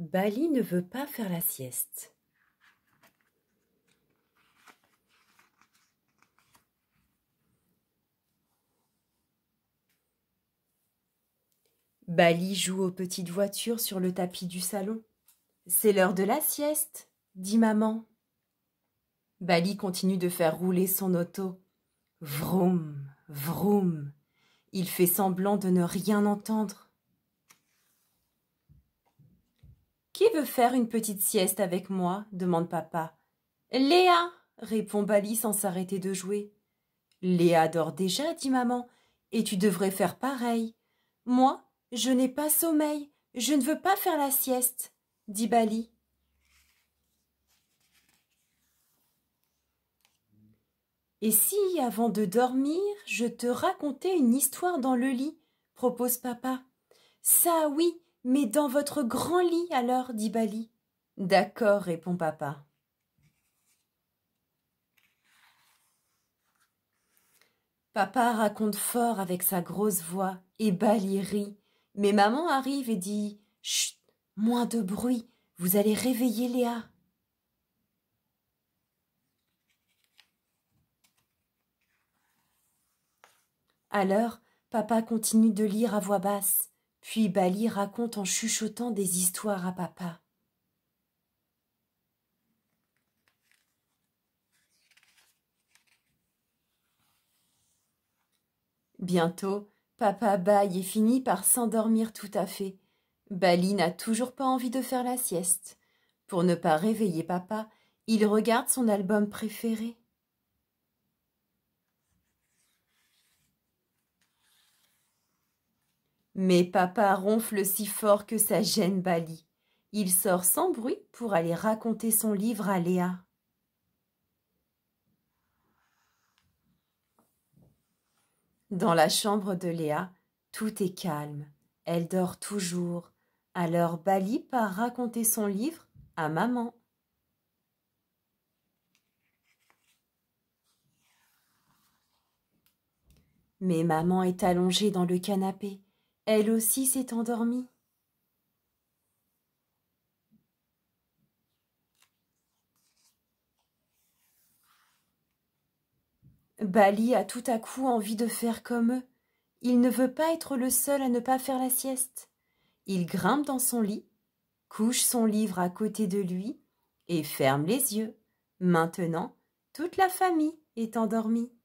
Bali ne veut pas faire la sieste. Bali joue aux petites voitures sur le tapis du salon. C'est l'heure de la sieste, dit maman. Bali continue de faire rouler son auto. Vroom, vroom. Il fait semblant de ne rien entendre. Qui veut faire une petite sieste avec moi demande papa. Léa répond Bali sans s'arrêter de jouer. Léa dort déjà, dit maman, et tu devrais faire pareil. Moi, je n'ai pas sommeil, je ne veux pas faire la sieste, dit Bali. Et si, avant de dormir, je te racontais une histoire dans le lit propose papa. Ça, oui, mais dans votre grand lit, alors, dit Bali. D'accord, répond papa. Papa raconte fort avec sa grosse voix, et Bali rit. Mais maman arrive et dit Chut, moins de bruit, vous allez réveiller Léa. Alors, papa continue de lire à voix basse. Puis Bali raconte en chuchotant des histoires à papa. Bientôt, papa baille et finit par s'endormir tout à fait. Bali n'a toujours pas envie de faire la sieste. Pour ne pas réveiller papa, il regarde son album préféré. Mais papa ronfle si fort que sa gêne Bali. Il sort sans bruit pour aller raconter son livre à Léa. Dans la chambre de Léa, tout est calme. Elle dort toujours. Alors Bali part raconter son livre à maman. Mais maman est allongée dans le canapé. Elle aussi s'est endormie. Bali a tout à coup envie de faire comme eux. Il ne veut pas être le seul à ne pas faire la sieste. Il grimpe dans son lit, couche son livre à côté de lui et ferme les yeux. Maintenant, toute la famille est endormie.